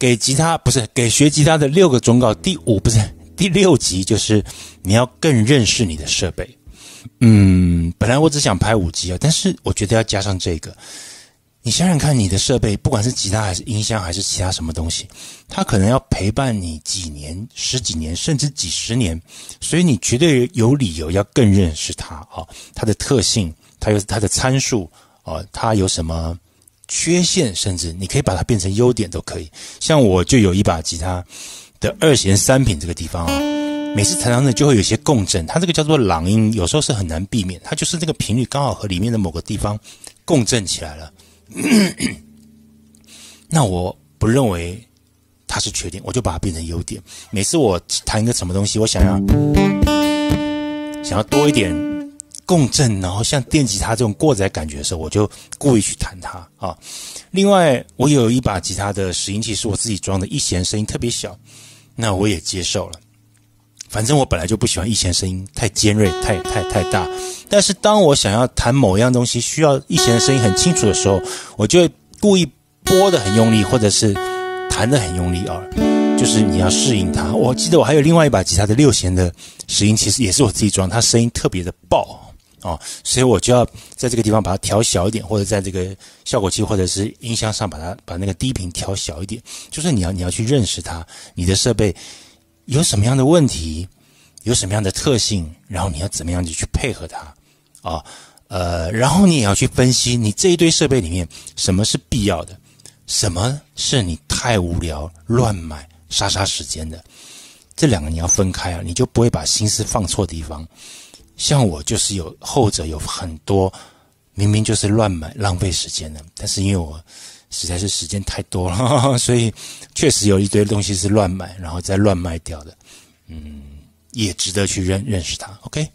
给吉他不是给学吉他的六个忠告，第五不是第六集就是你要更认识你的设备。嗯，本来我只想拍五集啊，但是我觉得要加上这个。你想想看，你的设备不管是吉他还是音箱还是其他什么东西，它可能要陪伴你几年、十几年甚至几十年，所以你绝对有理由要更认识它啊。它的特性，它有它的参数啊，它有什么？缺陷，甚至你可以把它变成优点都可以。像我就有一把吉他的二弦三品这个地方啊，每次弹到那就会有些共振，它这个叫做朗音，有时候是很难避免，它就是这个频率刚好和里面的某个地方共振起来了。那我不认为它是缺点，我就把它变成优点。每次我弹一个什么东西，我想要想要多一点。共振，然后像电吉他这种过载感觉的时候，我就故意去弹它啊。另外，我有一把吉他的拾音器是我自己装的，一弦声音特别小，那我也接受了。反正我本来就不喜欢一弦声音太尖锐、太太太大。但是当我想要弹某一样东西，需要一弦的声音很清楚的时候，我就会故意拨的很用力，或者是弹的很用力啊，就是你要适应它。我记得我还有另外一把吉他的六弦的拾音器，其实也是我自己装，它声音特别的爆。哦，所以我就要在这个地方把它调小一点，或者在这个效果器或者是音箱上把它把那个低频调小一点。就是你要你要去认识它，你的设备有什么样的问题，有什么样的特性，然后你要怎么样子去配合它，啊，呃，然后你也要去分析你这一堆设备里面什么是必要的，什么是你太无聊乱买杀杀时间的，这两个你要分开啊，你就不会把心思放错地方。像我就是有后者有很多，明明就是乱买浪费时间的，但是因为我实在是时间太多了，所以确实有一堆东西是乱买，然后再乱卖掉的，嗯，也值得去认认识它，OK。